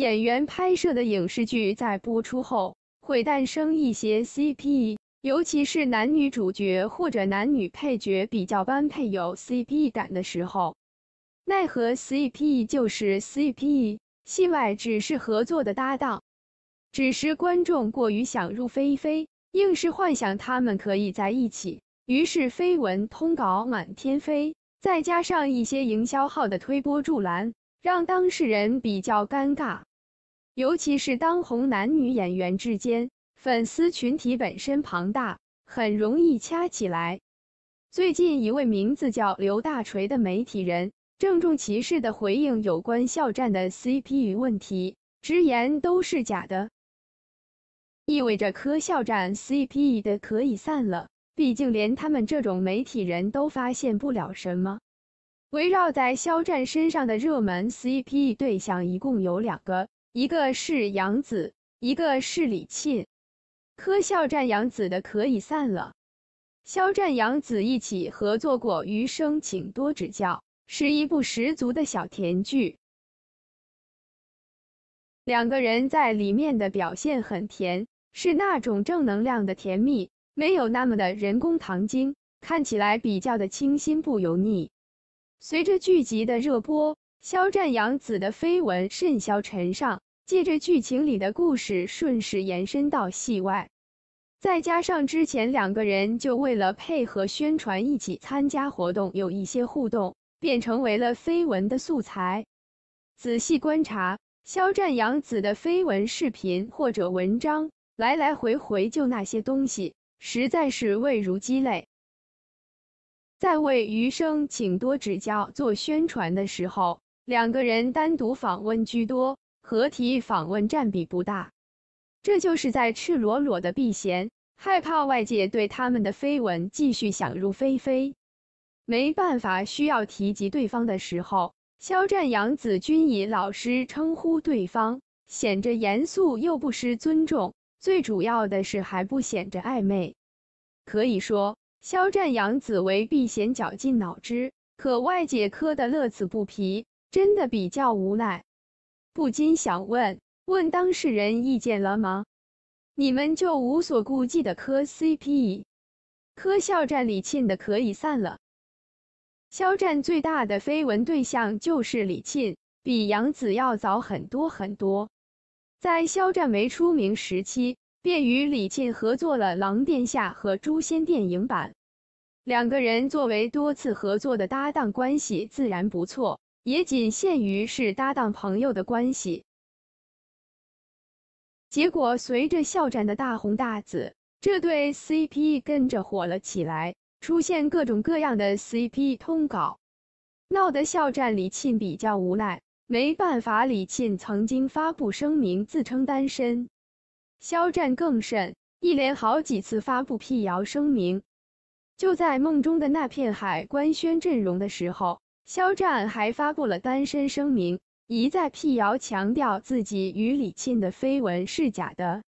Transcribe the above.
演员拍摄的影视剧在播出后，会诞生一些 CP，尤其是男女主角或者男女配角比较般配、有 CP 感的时候。奈何 CP 就是 CP，戏外只是合作的搭档，只是观众过于想入非非，硬是幻想他们可以在一起，于是绯闻通稿满天飞，再加上一些营销号的推波助澜，让当事人比较尴尬。尤其是当红男女演员之间，粉丝群体本身庞大，很容易掐起来。最近，一位名字叫刘大锤的媒体人郑重其事地回应有关肖战的 c p 与问题，直言都是假的，意味着柯肖战 c p 的可以散了。毕竟，连他们这种媒体人都发现不了什么。围绕在肖战身上的热门 c p 对象一共有两个。一个是杨紫，一个是李沁。柯笑战杨紫的可以散了，肖战杨紫一起合作过《余生，请多指教》，是一部十足的小甜剧。两个人在里面的表现很甜，是那种正能量的甜蜜，没有那么的人工糖精，看起来比较的清新不油腻。随着剧集的热播。肖战杨紫的绯闻甚嚣尘上，借着剧情里的故事顺势延伸到戏外，再加上之前两个人就为了配合宣传一起参加活动，有一些互动，便成为了绯闻的素材。仔细观察肖战杨紫的绯闻视频或者文章，来来回回就那些东西，实在是味如鸡肋。在为《余生，请多指教》做宣传的时候。两个人单独访问居多，合体访问占比不大，这就是在赤裸裸的避嫌，害怕外界对他们的绯闻继续想入非非。没办法，需要提及对方的时候，肖战、杨紫均以老师称呼对方，显着严肃又不失尊重。最主要的是还不显着暧昧。可以说，肖战、杨紫为避嫌绞尽脑汁，可外界磕得乐此不疲。真的比较无奈，不禁想问问当事人意见了吗？你们就无所顾忌的磕 CP，磕肖战李沁的可以散了。肖战最大的绯闻对象就是李沁，比杨紫要早很多很多。在肖战没出名时期，便与李沁合作了《狼殿下》和《诛仙》电影版，两个人作为多次合作的搭档，关系自然不错。也仅限于是搭档朋友的关系。结果随着肖战的大红大紫，这对 CP 跟着火了起来，出现各种各样的 CP 通稿，闹得肖战李沁比较无奈，没办法，李沁曾经发布声明自称单身，肖战更甚，一连好几次发布辟谣声明。就在《梦中的那片海》官宣阵容的时候。肖战还发布了单身声明，一再辟谣，强调自己与李沁的绯闻是假的。